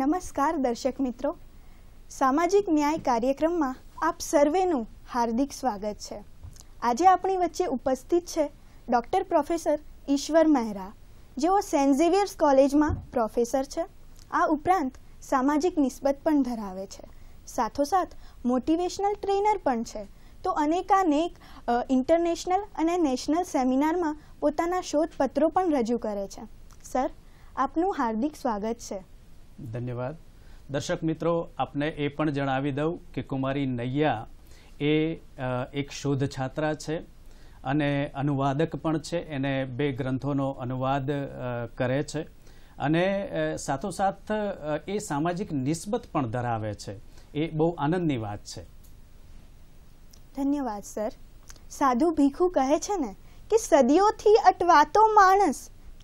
નમસ્કાર દર્શક મિત્રો સામાજિક ન્યાય કાર્યક્રમમાં આપ સર્વેનું હાર્દિક સ્વાગત છે આજે આપણી વચ્ચે ઉપસ્થિત છે ડૉક્ટર પ્રોફેસર ઈશ્વર મહેરા જેઓ સેન્ટ ઝેવિયર્સ કોલેજમાં પ્રોફેસર છે આ ઉપરાંત સામાજિક નિસ્બત પણ ધરાવે છે સાથોસાથ મોટિવેશનલ ટ્રેનર પણ છે તો અનેકાનેક ઇન્ટરનેશનલ અને નેશનલ સેમિનારમાં પોતાના શોધપત્રો પણ રજૂ કરે છે સર આપનું હાર્દિક સ્વાગત છે ધન્યવાદ દર્શક મિત્રો આપને એ પણ જણાવી દઉં કે કુમારી નૈયા એ એક શોધ છાત્રા છે અને અનુવાદક પણ છે એને બે ગ્રંથોનો અનુવાદ કરે છે અને સાથોસાથ એ સામાજિક નિસ્બત પણ ધરાવે છે એ બહુ આનંદની વાત છે ધન્યવાદ સર સાધુ ભીખુ કહે છે ને કે સદીઓથી અટવાતો માણસ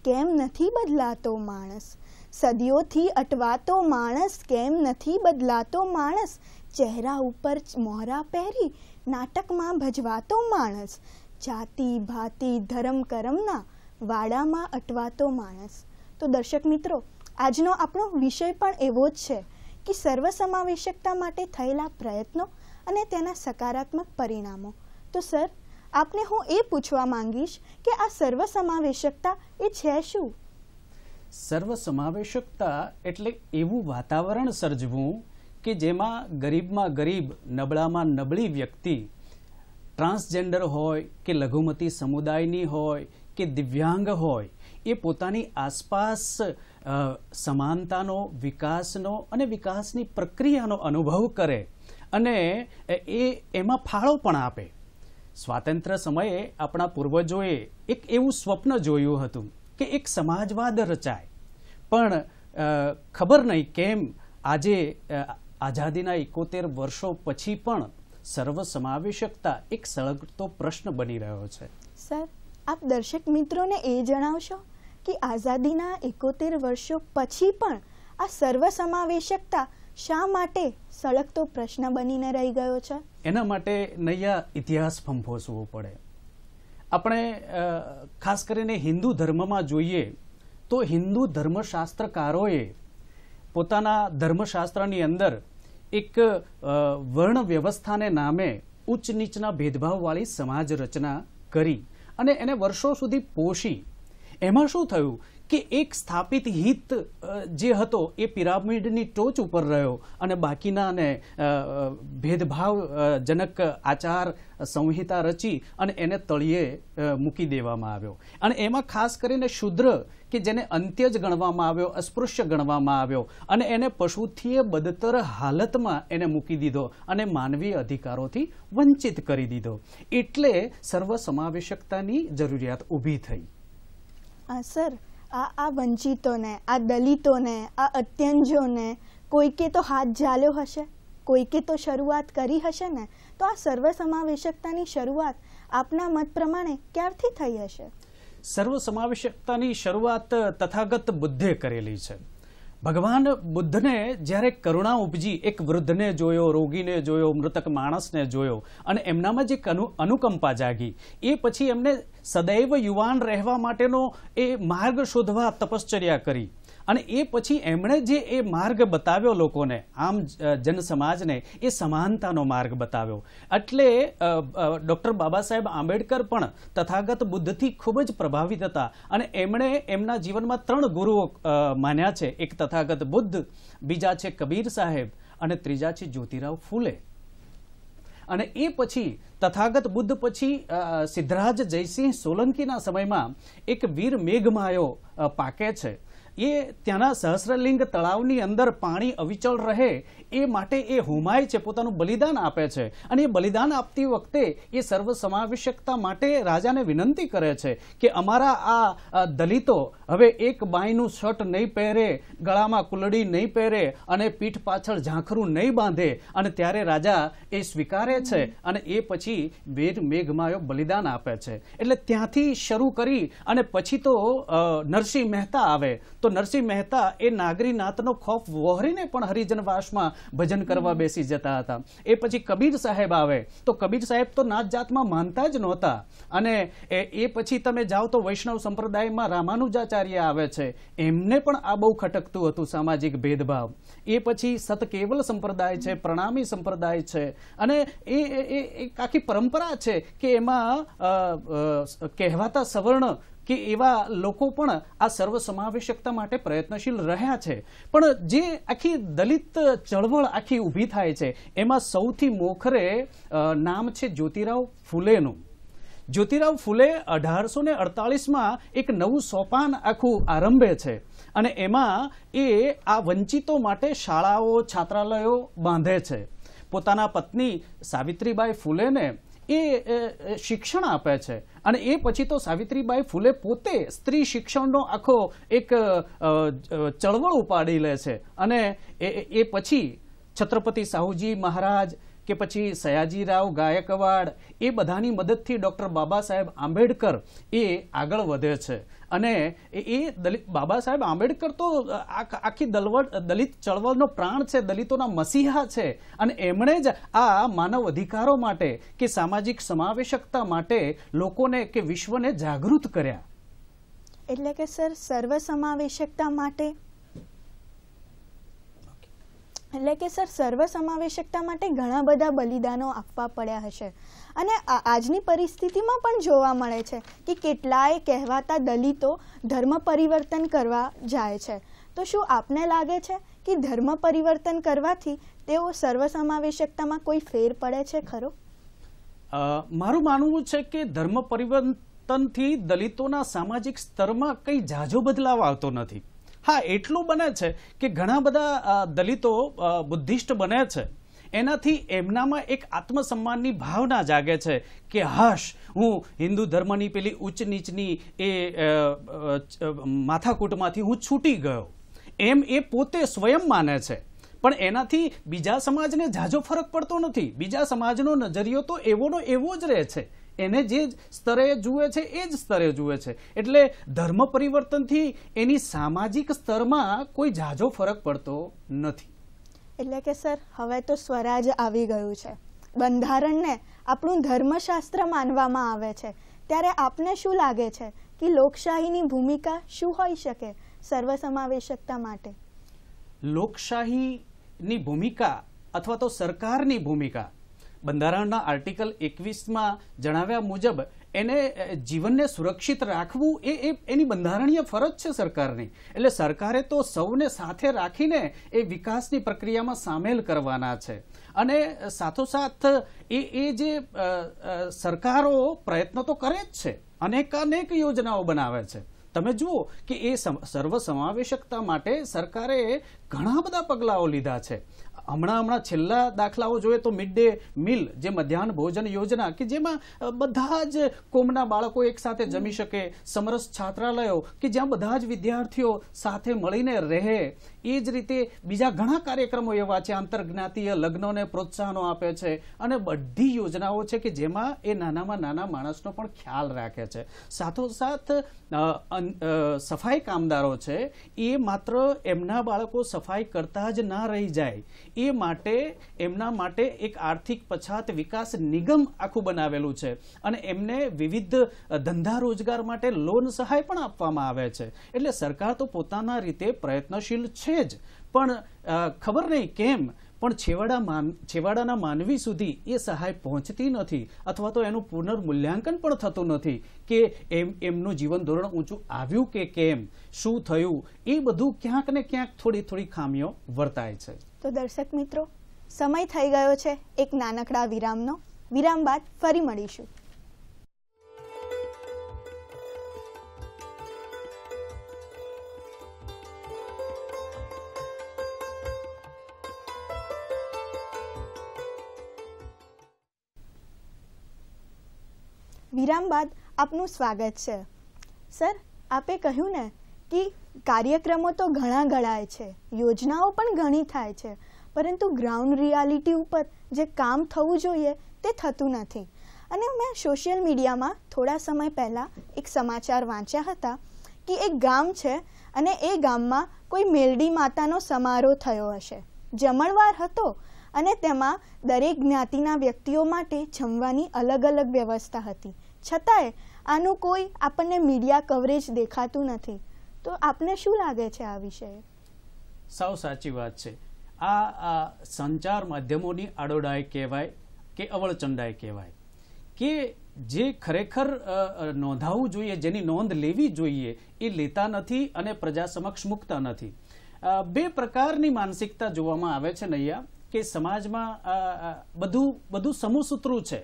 કેમ નથી બદલાતો માણસ સદીઓથી અટવાતો માણસ કેમ નથી બદલાતો માણસ ચહેરા ઉપર મોહરા પહેરી નાટકમાં ભજવાતો માણસ જાતિ ભાતિ ધર્મ કરમના વાડામાં અટવાતો માણસ તો દર્શક મિત્રો આજનો આપણો વિષય પણ એવો જ છે કે સર્વસમાવેશકતા માટે થયેલા પ્રયત્નો અને તેના સકારાત્મક પરિણામો તો સર આપને હું એ પૂછવા માંગીશ કે આ સર્વસમાવેશકતા એ છે શું સર્વસમાવેશકતા એટલે એવું વાતાવરણ સર્જવું કે જેમાં ગરીબમાં ગરીબ નબળામાં નબળી વ્યક્તિ ટ્રાન્સજેન્ડર હોય કે લઘુમતી સમુદાયની હોય કે દિવ્યાંગ હોય એ પોતાની આસપાસ સમાનતાનો વિકાસનો અને વિકાસની પ્રક્રિયાનો અનુભવ કરે અને એ એમાં ફાળો પણ આપે સ્વાતંત્ર્ય સમયે આપણા પૂર્વજોએ એક એવું સ્વપ્ન જોયું હતું કે એક સમાજવાદ રચાય પણ ખબર નહીં કેમ આજે આઝાદીના એકોતેર વર્ષો પછી પણ સર્વસમાવેશકતા એક સળગતો પ્રશ્ન બની રહ્યો છે સર આપ દર્શક મિત્રોને એ જણાવશો કે આઝાદીના એકોતેર વર્ષો પછી પણ આ સર્વસમાવેશકતા શા માટે સળગતો પ્રશ્ન બનીને રહી ગયો છે એના માટે નૈયા ઇતિહાસ ફંફોસવો પડે આપણે ખાસ કરીને હિન્દુ ધર્મમાં જોઈએ તો હિન્દુ ધર્મશાસ્ત્રકારોએ પોતાના ધર્મશાસ્ત્રની અંદર એક વર્ણ વ્યવસ્થાને નામે ઉચ્ચ નીચના ભેદભાવવાળી સમાજ રચના કરી અને એને વર્ષો સુધી પોષી એમાં શું થયું કે એક સ્થાપિત હિત જે હતો એ પિરામિડની ટોચ ઉપર રહ્યો અને બાકીનાને ભેદભાવજનક આચાર સંહિતા રચી અને એને તળિયે મૂકી દેવામાં આવ્યો અને એમાં ખાસ કરીને શુદ્ર કે જેને અંત્ય જ ગણવામાં આવ્યો અસ્પૃશ્ય ગણવામાં આવ્યો અને એને પશુથીએ બદતર હાલતમાં એને મૂકી દીધો અને માનવીય અધિકારોથી વંચિત કરી દીધો એટલે સર્વસમાવેશકતાની જરૂરિયાત ઊભી થઈ સર આ આ વંચિતોને આ દલિતોને આ અત્યંજોને કોઈકે તો હાથ ઝાલ્યો હશે કોઈકે તો શરૂઆત કરી હશે ને તો આ સર્વસમાવેશકતાની શરૂઆત આપના મત પ્રમાણે ક્યારથી થઈ હશે સર્વસમાવેશકતાની શરૂઆત તથાગત બુદ્ધે કરેલી છે ભગવાન બુદ્ધને જ્યારે કરુણા ઉપજી એક વૃદ્ધને જોયો રોગીને જોયો મૃતક માણસને જોયો અને એમનામાં જે અનુકંપા જાગી એ પછી એમને સદૈવ યુવાન રહેવા માટેનો એ માર્ગ શોધવા તપશ્ચર્યા કરી અને એ પછી એમણે જે એ માર્ગ બતાવ્યો લોકોને આમ જન સમાજને એ સમાનતાનો માર્ગ બતાવ્યો એટલે ડૉક્ટર બાબા સાહેબ આંબેડકર પણ તથાગત બુદ્ધથી ખૂબ જ પ્રભાવિત હતા અને એમણે એમના જીવનમાં ત્રણ ગુરુઓ માન્યા છે એક તથાગત બુદ્ધ બીજા છે કબીર સાહેબ અને ત્રીજા છે જ્યોતિરાવ ફૂલે અને એ પછી તથાગત બુદ્ધ પછી સિદ્ધરાજ જયસિંહ સોલંકીના સમયમાં એક વીર મેઘમાયો પાકે છે એ ત્યાંના સહસ્રલિંગ તળાવની અંદર પાણી અવિચળ રહે એ માટે એ હુમાય છે પોતાનું બલિદાન આપે છે અને એ બલિદાન આપતી વખતે એ સર્વસમાવેશકતા માટે રાજાને વિનંતી કરે છે કે અમારા આ દલિતો હવે એક બાયનું શર્ટ નહીં પહેરે ગળામાં કુલડી નહીં પહેરે અને પીઠ પાછળ ઝાંખરું નહીં બાંધે અને ત્યારે રાજા એ સ્વીકારે છે અને એ પછી વેદ મેઘમાયો બલિદાન આપે છે એટલે ત્યાંથી શરૂ કરી અને પછી તો નરસિંહ મહેતા આવે તો નરસિંહ મહેતા એ નાગરીનાથનો ખોફ વહોરીને પણ હરિજનવાસમાં ભજન કરવા બેસી જતા હતા એ પછી કબીર સાહેબ આવે તો કબીર સાહેબ તો નાત જાતમાં માનતા જ નહોતા અને એ પછી તમે જાઓ તો વૈષ્ણવ સંપ્રદાયમાં રામાનુજાચાર્ય આવે છે એમને પણ આ બહુ ખટકતું હતું સામાજિક ભેદભાવ એ પછી સતકેવલ સંપ્રદાય છે પ્રણામી સંપ્રદાય છે અને એ એક આખી પરંપરા છે કે એમાં કહેવાતા સવર્ણ કે એવા લોકો પણ આ સર્વસમાવેશકતા માટે પ્રયત્નશીલ રહ્યા છે પણ જે આખી દલિત ચળવળ આખી ઊભી થાય છે એમાં સૌથી મોખરે નામ છે જ્યોતિરાવ ફૂલેનું જ્યોતિરાવ ફૂલે અઢારસો ને અડતાલીસમાં એક નવું સોપાન આખું આરંભે છે અને એમાં એ આ વંચિતો માટે શાળાઓ છાત્રાલયો બાંધે છે પોતાના પત્ની સાવિત્રીબાઈ ફૂલેને એ શિક્ષણ આપે છે અને એ પછી તો સાવિત્રીબાઈ ફૂલે પોતે સ્ત્રી શિક્ષણનો આખો એક ચળવળ ઉપાડી લે છે અને એ પછી છત્રપતિ સાહુજી મહારાજ કે પછી સયાજીરાવ ગાયકવાડ એ બધાની મદદથી ડૉક્ટર બાબા સાહેબ આંબેડકર એ આગળ વધે છે અને એ દલિત બાબા સાહેબ આંબેડકર તો આખી દલવટ દલિત ચળવળનો પ્રાણ છે દલિતોના મસીહા છે અને એમણે જ આ માનવ અધિકારો માટે કે સામાજિક સમાવેશકતા માટે લોકોને કે વિશ્વને જાગૃત કર્યા એટલે કે સર સમાવેશકતા માટે એટલે કે સર સર્વસમાવેશકતા માટે ઘણા બધા બલિદાનો આપવા પડ્યા હશે અને આજની પરિસ્થિતિમાં પણ જોવા મળે છે કે કેટલાય કહેવાતા દલિતો ધર્મ પરિવર્તન કરવા જાય છે તો શું આપને લાગે છે કે ધર્મ પરિવર્તન કરવાથી તેઓ સર્વસમાવેશકતામાં કોઈ ફેર પડે છે ખરો મારું માનવું છે કે ધર્મ પરિવર્તનથી દલિતોના સામાજિક સ્તરમાં કંઈ ઝાઝો બદલાવ આવતો નથી હા એટલું બને છે કે ઘણા બધા દલિતો બુદ્ધિસ્ટ બને છે એનાથી એમનામાં એક આત્મસન્માનની ભાવના જાગે છે કે હશ હું હિન્દુ ધર્મની પેલી ઉચ્ચ નીચની એ માથાકૂટમાંથી હું છૂટી ગયો એમ એ પોતે સ્વયં માને છે પણ એનાથી બીજા સમાજને ઝાઝો ફરક પડતો નથી બીજા સમાજનો નજરિયો તો એવોનો એવો જ રહે છે એને જે સ્તરે જુએ છે એ જ સ્તરે જુએ છે એટલે ધર્મ પરિવર્તનથી એની સામાજિક સ્તરમાં કોઈ ઝાઝો ફરક પડતો નથી એટલે કે સર હવે તો સ્વરાજ આવી ગયું છે બંધારણને આપણું ધર્મશાસ્ત્ર માનવામાં આવે છે ત્યારે આપને શું લાગે છે કે લોકશાહીની ભૂમિકા શું હોઈ શકે સર્વસમાવેશકતા માટે લોકશાહીની ભૂમિકા અથવા તો સરકારની ભૂમિકા બંધારણના આર્ટિકલ એકવીસમાં જણાવ્યા મુજબ એને જીવનને સુરક્ષિત રાખવું એ એની બંધારણીય ફરજ છે સરકારની એટલે સરકારે તો સૌને સાથે રાખીને એ વિકાસની પ્રક્રિયામાં સામેલ કરવાના છે અને સાથોસાથ એ એ જે સરકારો પ્રયત્નો તો કરે જ છે અનેકાનેક યોજનાઓ બનાવે છે તમે જુઓ કે એ સર્વસમાવેશકતા માટે સરકારે ઘણા બધા પગલાઓ લીધા છે હમણાં હમણાં છેલ્લા દાખલાઓ જોઈએ તો મિડ ડે મીલ જે મધ્યાહન ભોજન યોજના કે જેમાં બધા જ કોમના બાળકો એકસાથે જમી શકે સમરસ છાત્રાલયો કે જ્યાં બધા જ વિદ્યાર્થીઓ સાથે મળીને રહે એ જ રીતે બીજા ઘણા કાર્યક્રમો એવા છે આંતરજ્ઞાતીય લગ્નોને પ્રોત્સાહનો આપે છે અને બધી યોજનાઓ છે કે જેમાં એ નાનામાં નાના માણસનો પણ ખ્યાલ રાખે છે સાથોસાથ સફાઈ કામદારો છે એ માત્ર એમના બાળકો સફાઈ કરતા જ ના રહી જાય એ માટે એમના માટે એક આર્થિક પછાત વિકાસ નિગમ આખું બનાવેલું છે અને એમને વિવિધ ધંધા રોજગાર માટે લોન સહાય પણ આપવામાં આવે છે એટલે સરકાર તો પોતાના રીતે પ્રયત્નશીલ છે છે જ પણ ખબર નહીં કેમ પણ છેવાડા છેવાડાના માનવી સુધી એ સહાય પહોંચતી નથી અથવા તો એનું પુનર્મૂલ્યાંકન પણ થતું નથી કે એમ એમનું જીવન ધોરણ ઊંચું આવ્યું કે કેમ શું થયું એ બધું ક્યાંક ને ક્યાંક થોડી થોડી ખામીઓ વર્તાય છે તો દર્શક મિત્રો સમય થઈ ગયો છે એક નાનકડા વિરામનો વિરામ બાદ ફરી મળીશું વિરામ બાદ આપનું સ્વાગત છે સર આપે કહ્યું ને કે કાર્યક્રમો તો ઘણા ઘડાય છે યોજનાઓ પણ ઘણી થાય છે પરંતુ ગ્રાઉન્ડ રિયાલિટી ઉપર જે કામ થવું જોઈએ તે થતું નથી અને મેં સોશિયલ મીડિયામાં થોડા સમય પહેલાં એક સમાચાર વાંચ્યા હતા કે એક ગામ છે અને એ ગામમાં કોઈ મેલડી માતાનો સમારોહ થયો હશે જમણવાર હતો અને તેમાં દરેક જ્ઞાતિના વ્યક્તિઓ માટે જમવાની અલગ અલગ વ્યવસ્થા હતી છતાંય આનું કોઈ આપણને મીડિયા કવરેજ દેખાતું નથી તો આપને શું લાગે છે આ વિષয়ে સાવ સાચી વાત છે આ સંચાર માધ્યમોની આડોડાઈ કહેવાય કે અવળચંડાઈ કહેવાય કે જે ખરેખર નોંધાવું જોઈએ જેની નોંધ લેવી જોઈએ એ લેતા નથી અને પ્રજા સમક્ષ મૂકતા નથી બે પ્રકારની માનસિકતા જોવામાં આવે છે નૈયા કે સમાજમાં બધું બધું સમૂહસૂત્રું છે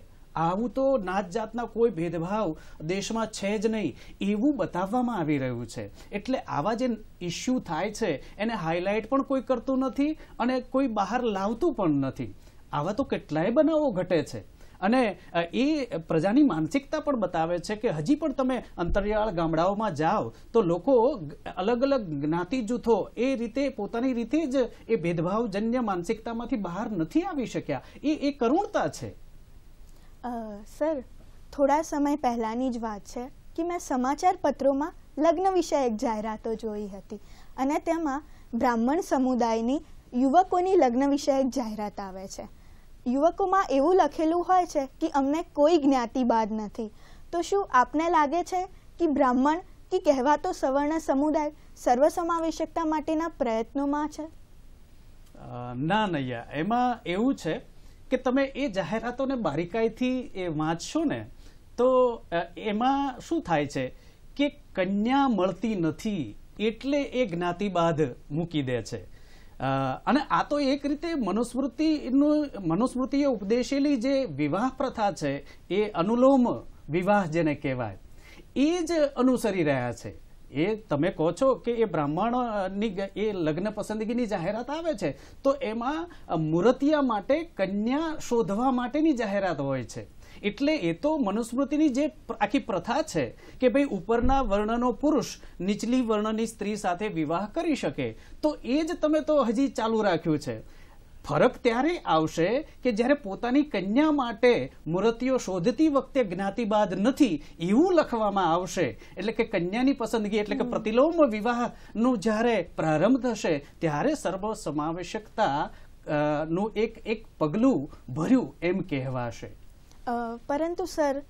આવું તો નાત જાતના કોઈ ભેદભાવ દેશમાં છે જ નહીં એવું બતાવવામાં આવી રહ્યું છે એટલે આવા જે ઇસ્યુ થાય છે એને હાઇલાઇટ પણ કોઈ કરતું નથી અને કોઈ બહાર લાવતું પણ નથી આવા તો કેટલાય બનાવો ઘટે છે અને એ પ્રજાની માનસિકતા પણ બતાવે છે કે હજી પણ તમે અંતરિયાળ ગામડાઓમાં જાઓ તો લોકો અલગ અલગ જ્ઞાતિ જૂથો એ રીતે પોતાની રીતે જ એ ભેદભાવજન્ય માનસિકતામાંથી બહાર નથી આવી શક્યા એ એ કરુણતા છે સર થોડા સમય પહેલાંની જ વાત છે કે મેં સમાચાર પત્રોમાં લગ્ન વિષયક જાહેરાતો જોઈ હતી અને તેમાં બ્રાહ્મણ સમુદાયની યુવકોની લગ્ન વિષયક જાહેરાત આવે છે યુવકોમાં એવું લખેલું હોય છે કે અમને કોઈ જ્ઞાતિ બાદ નથી તો શું આપને લાગે છે કે બ્રાહ્મણ કે કહેવાતો સવર્ણ સમુદાય સર્વસમાવેશકતા માટેના પ્રયત્નોમાં છે ના નૈયા એમાં એવું છે કે તમે એ જાહેરાતોને બારીકાઈથી એ વાંચશો ને તો એમાં શું થાય છે કે કન્યા મળતી નથી એટલે એ જ્ઞાતિબાદ મૂકી દે છે અને આ તો એક રીતે મનુસ્મૃતિનું મનુસ્મૃતિએ ઉપદેશેલી જે વિવાહ પ્રથા છે એ અનુલોમ વિવાહ જેને કહેવાય એ જ અનુસરી રહ્યા છે એ તમે કહો છો કે એ બ્રાહ્મણની એ લગ્ન પસંદગીની જાહેરાત આવે છે તો એમાં મૂર્તિયા માટે કન્યા શોધવા માટેની જાહેરાત હોય છે એટલે એ તો મનુસ્મૃતિની જે આખી પ્રથા છે કે ભાઈ ઉપરના વર્ણનો પુરુષ નીચલી વર્ણની સ્ત્રી સાથે વિવાહ કરી શકે તો એ જ તમે તો હજી ચાલુ રાખ્યું છે ફરક ત્યારે આવશે કે જ્યારે પોતાની કન્યા માટે મૂર્તિઓ શોધતી વખતે જ્ઞાતિબાદ નથી એવું લખવામાં આવશે એટલે કે કન્યાની પસંદગી એટલે કે પ્રતિલોમ વિવાહનું જ્યારે પ્રારંભ થશે ત્યારે સર્વ સમાવેશકતા નું એક એક પગલું ભર્યું એમ કહેવાશે પરંતુ સર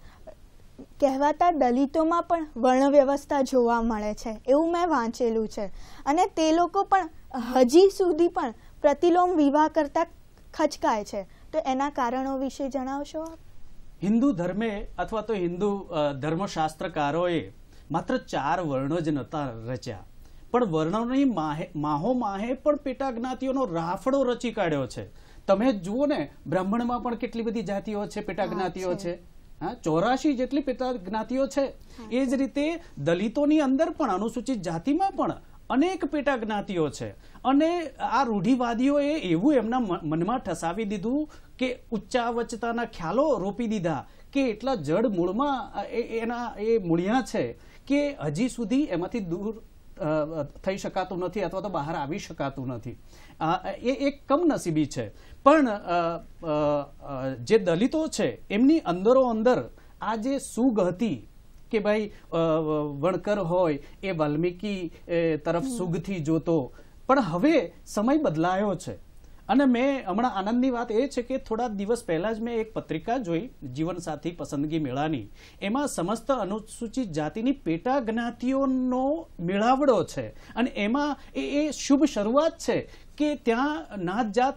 કહેવાતા દલિતોમાં પણ વર્ણ વ્યવસ્થા જોવા મળે છે એવું મેં વાંચેલું છે અને તે લોકો પણ હજી સુધી પણ પ્રતિલોમ વિવાહ કરતા ખચકાય છે તો એના કારણો વિશે જણાવશો હિન્દુ ધર્મે અથવા તો હિન્દુ ધર્મશાસ્ત્રકારોએ માત્ર ચાર વર્ણો જ નહોતા રચ્યા પણ વર્ણોની માહે માહો માહે પણ પેટા જ્ઞાતિઓનો રાફડો રચી કાઢ્યો છે તમે જુઓ ને બ્રાહ્મણમાં પણ કેટલી બધી જાતિઓ છે પેટા જ્ઞાતિઓ છે હા ચોરાશી જેટલી પેટા જ્ઞાતિઓ છે એ જ રીતે દલિતોની અંદર પણ અનુસૂચિત જાતિમાં પણ અનેક પેટા જ્ઞાતિઓ છે અને આ રૂઢિવાદીઓએ એવું એમના મનમાં ઠસાવી દીધું કે ઉચ્ચાવચતાના ખ્યાલો રોપી દીધા કે એટલા જડ મૂળમાં એના એ મૂળિયા છે કે હજી સુધી એમાંથી દૂર થઈ શકાતું નથી અથવા તો બહાર આવી શકાતું નથી એ એક કમનસીબી છે પણ જે દલિતો છે એમની અંદરો અંદર આ જે સુગ હતી કે ભાઈ વણકર હોય એ વાલ્મીકી તરફ સુગથી જોતો પણ હવે સમય બદલાયો છે અને મેં હમણાં આનંદની વાત એ છે કે થોડા દિવસ પહેલાં જ મેં એક પત્રિકા જોઈ જીવનસાથી પસંદગી મેળાની એમાં સમસ્ત અનુસૂચિત જાતિની પેટા જ્ઞાતિઓનો મેળાવડો છે અને એમાં એ એ શુભ શરૂઆત છે કે ત્યાં નાત જાત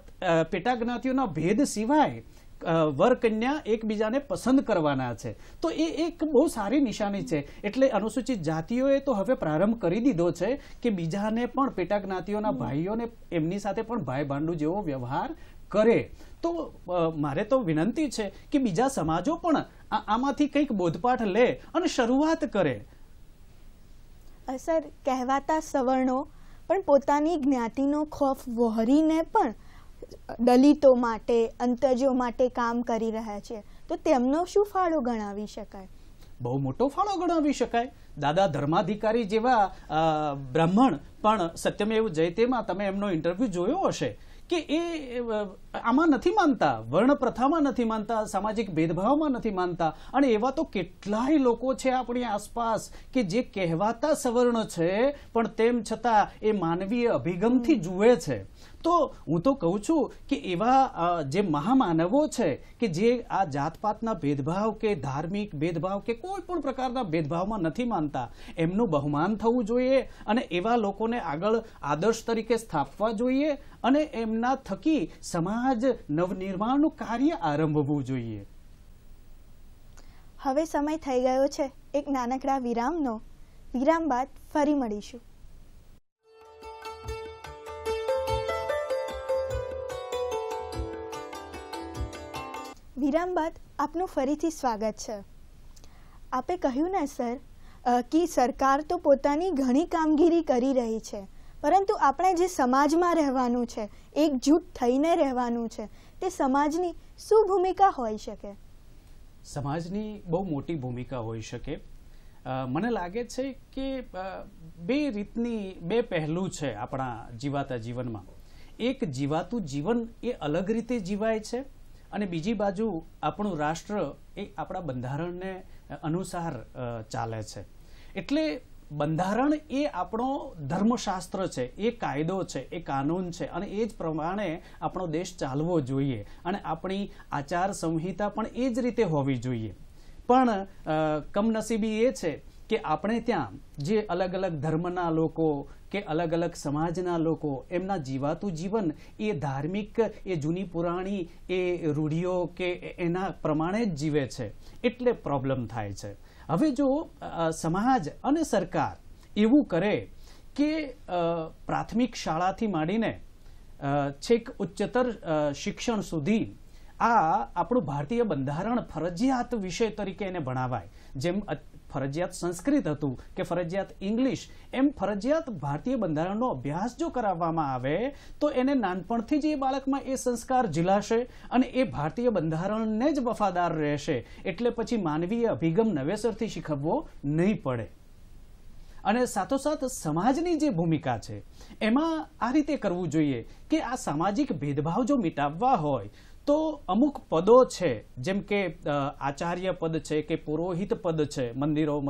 પેટા જ્ઞાતિઓના ભેદ સિવાય વર કન્યા એકબીજાને પસંદ કરવાના છે તો એ એક બહુ સારી નિશાની છે એટલે અનુસૂચિત જાતિઓએ તો હવે પ્રારંભ કરી દીધો છે કે બીજાને પણ પેટા જ્ઞાતિઓના ભાઈઓને એમની સાથે પણ ભાઈ ભાંડુ જેવો વ્યવહાર કરે તો મારે તો વિનંતી છે કે બીજા સમાજો પણ આમાંથી કંઈક બોધપાઠ લે અને શરૂઆત કરે સર કહેવાતા સવર્ણો પણ પોતાની જ્ઞાતિનો ખોફ વહોરીને પણ દલિતો માટે અંતરજો માટે કામ કરી રહ્યા છે તો તેમનો શું ફાળો ગણાવી શકાય બહુ મોટો ફાળો ગણાવી શકાય દાદા ધર્માધિકારી જેવા બ્રાહ્મણ પણ સત્યમેવ જયતેમાં તમે એમનો ઇન્ટરવ્યુ જોયો હશે કે એ આમાં નથી માનતા વર્ણ પ્રથામાં નથી માનતા સામાજિક ભેદભાવમાં નથી માનતા અને એવા તો કેટલાય લોકો છે આપણી આસપાસ કે જે કહેવાતા સવર્ણ છે પણ તેમ છતાં એ માનવીય અભિગમથી જુએ છે તો હું તો કહું છું કે એવા જે મહામાનવો છે કે જે આ જાતપાતના ભેદભાવ કે ધાર્મિક ભેદભાવ કે કોઈ પણ પ્રકારના ભેદભાવમાં નથી માનતા એમનું બહુમાન થવું જોઈએ અને એવા લોકોને આગળ આદર્શ તરીકે સ્થાપવા જોઈએ અને એમના થકી સમાજ નવનિર્માણનું કાર્ય આરંભવું જોઈએ હવે સમય થઈ ગયો છે એક નાનકડા વિરામનો વિરામ બાદ ફરી મળીશું વિરામ બાદ આપનું ફરીથી સ્વાગત છે આપે કહ્યું ને સર કે સરકાર તો પોતાની ઘણી કામગીરી કરી રહી છે પરંતુ આપણે જે સમાજમાં રહેવાનું છે એકજૂથ થઈને રહેવાનું છે તે સમાજની શું ભૂમિકા હોઈ શકે સમાજની બહુ મોટી ભૂમિકા હોઈ શકે મને લાગે છે કે બે રીતની બે પહેલું છે આપણા જીવાતા જીવનમાં એક જીવાતું જીવન એ અલગ રીતે જીવાય છે અને બીજી બાજુ આપણું રાષ્ટ્ર એ આપણા બંધારણને અનુસાર ચાલે છે એટલે બંધારણ એ આપણો ધર્મશાસ્ત્ર છે એ કાયદો છે એ કાનૂન છે અને એ જ પ્રમાણે આપણો દેશ ચાલવો જોઈએ અને આપણી આચાર સંહિતા પણ એ જ રીતે હોવી જોઈએ પણ કમનસીબી એ છે કે આપણે ત્યાં જે અલગ અલગ ધર્મના લોકો કે અલગ અલગ સમાજના લોકો એમના જીવાતું જીવન એ ધાર્મિક એ જૂની પુરાણી એ રૂઢિઓ કે એના પ્રમાણે જ જીવે છે એટલે પ્રોબ્લેમ થાય છે હવે જો સમાજ અને સરકાર એવું કરે કે પ્રાથમિક શાળાથી માંડીને છેક ઉચ્ચતર શિક્ષણ સુધી આ આપણું ભારતીય બંધારણ ફરજિયાત વિષય તરીકે એને ભણાવાય જેમ ફરજિયાત સંસ્કૃત હતું કે ફરજિયાત ઇંગ્લિશ એમ ફરજિયાત ભારતીય બંધારણનો અભ્યાસ જો કરાવવામાં આવે તો એને નાનપણથી જ એ બાળકમાં એ સંસ્કાર ઝીલાશે અને એ ભારતીય બંધારણને જ વફાદાર રહેશે એટલે પછી માનવીય અભિગમ નવેસરથી શીખવવો નહીં પડે અને સાથોસાથ સમાજની જે ભૂમિકા છે એમાં આ રીતે કરવું જોઈએ કે આ સામાજિક ભેદભાવ જો મિટાવવા હોય તો અમુક પદો છે જેમ કે આચાર્ય પદ છે કે પુરોહિત પદ છે મંદિરો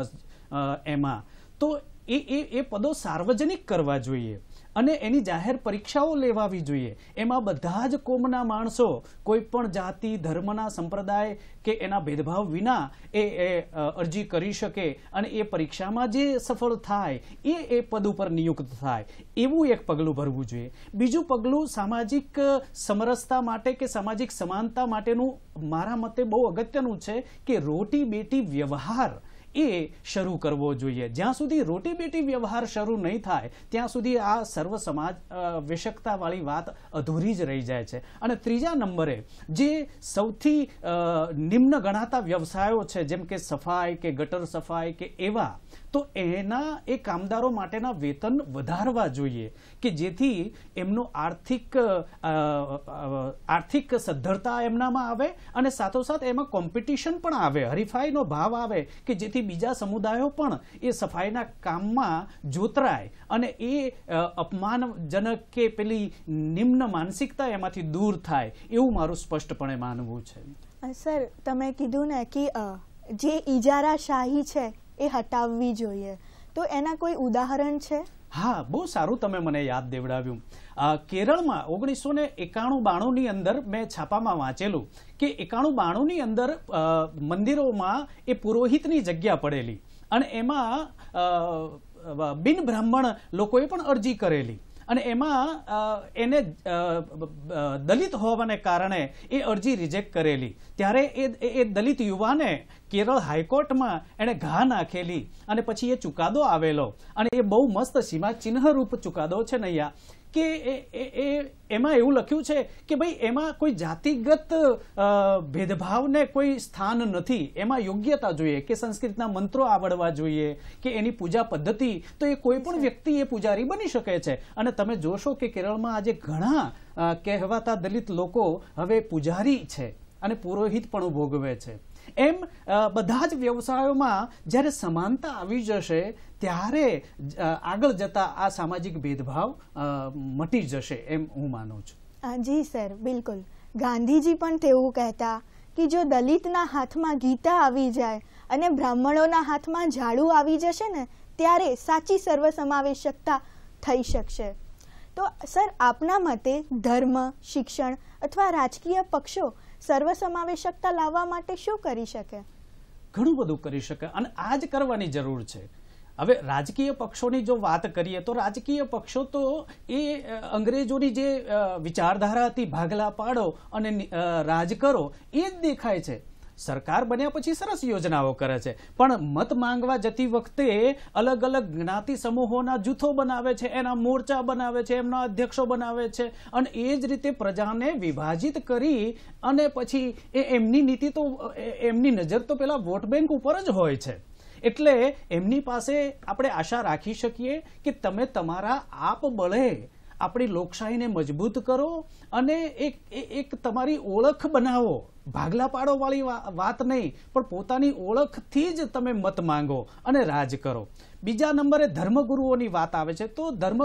એમાં તો એ એ એ પદો સાર્વજનિક કરવા જોઈએ અને એની જાહેર પરીક્ષાઓ લેવાવી જોઈએ એમાં બધા જ કોમના માણસો કોઈ પણ જાતિ ધર્મના સંપ્રદાય કે એના ભેદભાવ વિના એ અરજી કરી શકે અને એ પરીક્ષામાં જે સફળ થાય એ એ પદ ઉપર નિયુક્ત થાય એવું એક પગલું ભરવું જોઈએ બીજું પગલું સામાજિક સમરસતા માટે કે સામાજિક સમાનતા માટેનું મારા મતે બહુ અગત્યનું છે કે રોટી બેટી વ્યવહાર એ શરૂ કરવો જોઈએ જ્યાં સુધી રોટી બેટી વ્યવહાર શરૂ નહીં થાય ત્યાં સુધી આ સર્વ સમાજ વિષકતાવાળી વાત અધૂરી જ રહી જાય છે અને ત્રીજા નંબરે જે સૌથી નિમ્ન ગણાતા વ્યવસાયો છે જેમ કે સફાઈ કે ગટર સફાઈ કે એવા તો એના એ કામદારો માટેના વેતન વધારવા જોઈએ કે જેથી એમનો આર્થિક આર્થિક સદ્ધરતા એમનામાં આવે અને સાથોસાથ એમાં કોમ્પિટિશન પણ આવે હરીફાઈનો ભાવ આવે કે જેથી જેથી બીજા સમુદાયો પણ એ સફાઈના કામમાં જોતરાય અને એ અપમાનજનક કે પેલી નિમ્ન માનસિકતા એમાંથી દૂર થાય એવું મારું સ્પષ્ટપણે માનવું છે સર તમે કીધું ને કે જે ઇજારાશાહી છે એ હટાવવી જોઈએ તો એના કોઈ ઉદાહરણ છે હા બહુ સારું તમે મને યાદ દેવડાવ્યું કેરળમાં ઓગણીસો ને એકાણું બાણુંની અંદર મેં છાપામાં વાંચેલું કે એકાણું બાણુંની અંદર મંદિરોમાં એ પુરોહિતની જગ્યા પડેલી અને એમાં બિન બ્રાહ્મણ લોકોએ પણ અરજી કરેલી અને એમાં એને દલિત હોવાને કારણે એ અરજી રિજેક્ટ કરેલી ત્યારે એ એ દલિત યુવાને કેરળ હાઈકોર્ટમાં એણે ઘા નાખેલી અને પછી એ ચુકાદો આવેલો અને એ બહુ મસ્ત સીમા ચિહ્નરૂપ ચુકાદો છે નૈયા કે એ એમાં એવું લખ્યું છે કે ભાઈ એમાં કોઈ જાતિગત ભેદભાવને કોઈ સ્થાન નથી એમાં યોગ્યતા જોઈએ કે સંસ્કૃતના મંત્રો આવડવા જોઈએ કે એની પૂજા પદ્ધતિ તો એ કોઈ પણ વ્યક્તિ એ પૂજારી બની શકે છે અને તમે જોશો કે કેરળમાં આજે ઘણા કહેવાતા દલિત લોકો હવે પૂજારી છે અને પુરોહિત પણ ભોગવે છે એમ બધા જ વ્યવસાયોમાં જ્યારે સમાનતા આવી જશે ત્યારે આગળ જતા આ સામાજિક ભેદભાવ મટી જશે એમ હું માનું છું જી સર બિલકુલ ગાંધીજી પણ તેવું કહેતા કે જો દલિતના હાથમાં ગીતા આવી જાય અને બ્રાહ્મણોના હાથમાં ઝાડુ આવી જશે ને ત્યારે સાચી સર્વસમાવેશકતા થઈ શકશે તો સર આપના મતે ધર્મ શિક્ષણ અથવા રાજકીય પક્ષો સર્વસમાવેશકતા લાવવા માટે શું કરી શકે ઘણું બધું કરી શકે અને આ જ કરવાની જરૂર છે હવે રાજકીય પક્ષોની જો વાત કરીએ તો રાજકીય પક્ષો તો એ અંગ્રેજોની જે વિચારધારા હતી ભાગલા પાડો અને રાજ કરો એ જ દેખાય છે સરકાર બન્યા પછી સરસ યોજનાઓ કરે છે પણ મત માંગવા જતી વખતે અલગ અલગ જ્ઞાતિ સમૂહોના જૂથો બનાવે છે એના મોરચા બનાવે છે એમના અધ્યક્ષો બનાવે છે અને એ જ રીતે પ્રજાને વિભાજિત કરી અને પછી એ એમની નીતિ તો એમની નજર તો પેલા વોટ બેંક ઉપર જ હોય છે એટલે એમની પાસે આપણે આશા રાખી શકીએ કે તમે તમારા આપ બળે આપણી લોકશાહીને મજબૂત કરો અને એક એક તમારી ઓળખ બનાવો ભાગલા પાડોવાળી વાત નહીં પણ પોતાની ઓળખથી જ તમે મત માંગો અને રાજ કરો બીજા નંબરે ધર્મગુરુઓની વાત આવે છે તો ધર્મ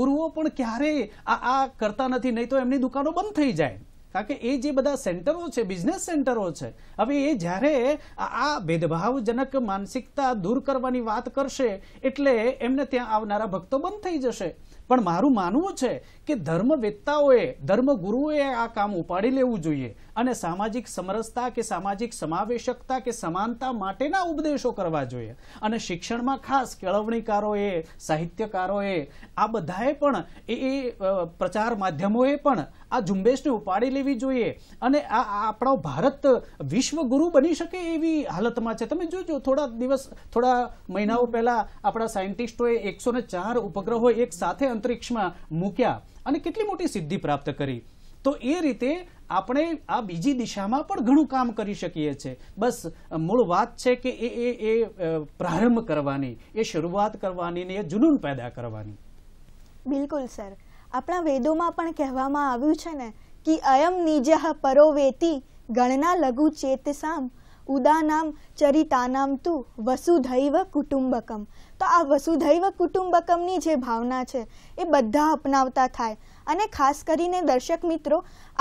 ગુરુઓ પણ ક્યારેય આ આ કરતા નથી નહીં તો એમની દુકાનો બંધ થઈ જાય કારણ કે એ જે બધા સેન્ટરો છે બિઝનેસ સેન્ટરો છે હવે એ જ્યારે આ ભેદભાવજનક માનસિકતા દૂર કરવાની વાત કરશે એટલે એમને ત્યાં આવનારા ભક્તો બંધ થઈ જશે પણ મારું માનવું છે કે ધર્મવેત્તાઓએ ધર્મગુરુઓએ આ કામ ઉપાડી લેવું જોઈએ અને સામાજિક સમરસતા કે સામાજિક સમાવેશકતા કે સમાનતા માટેના ઉપદેશો કરવા જોઈએ અને શિક્ષણમાં ખાસ કેળવણીકારોએ સાહિત્યકારોએ આ બધાએ પણ એ પ્રચાર માધ્યમોએ પણ આ ઝુંબેશને ઉપાડી લેવી જોઈએ અને આ આપણો ભારત વિશ્વગુરુ બની શકે એવી હાલતમાં છે તમે જોજો થોડા દિવસ થોડા મહિનાઓ પહેલા આપણા સાયન્ટિસ્ટોએ એકસો ઉપગ્રહો એક સાથે અંતરિક્ષમાં મૂક્યા અને કેટલી મોટી સિદ્ધિ પ્રાપ્ત કરી તો એ રીતે આપણે આ બીજી દિશામાં પણ ઘણું કામ કરી શકીએ છીએ બસ મૂળ વાત છે કે એ એ એ પ્રારંભ કરવાની એ શરૂઆત કરવાની ને એ જુનૂન પેદા કરવાની બિલકુલ સર આપણા વેદોમાં પણ કહેવામાં આવ્યું છે ને કે અયમ નિજહ પરોવેતી ગણના લઘુ ચેતસામ ઉદાનામ ચરિતાનામ તું વસુધૈવ કુટુંબકમ તો આ વસુધૈવ કુટુંબકમની જે ભાવના છે એ બધા અપનાવતા થાય અને ખાસ કરીને દર્શક મિત્રો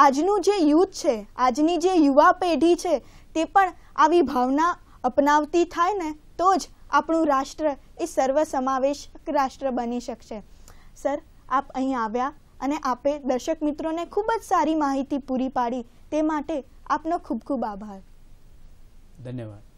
આજનું જે યુથ છે આજની જે યુવા પેઢી છે તે પણ આવી ભાવના અપનાવતી થાય ને તો જ આપણું રાષ્ટ્ર એ સર્વસમાવેશક રાષ્ટ્ર બની શકશે સર આપ અહીં આવ્યા અને આપે દર્શક મિત્રોને ખૂબ જ સારી માહિતી પૂરી પાડી તે માટે આપનો ખૂબ ખૂબ આભાર धन्यवाद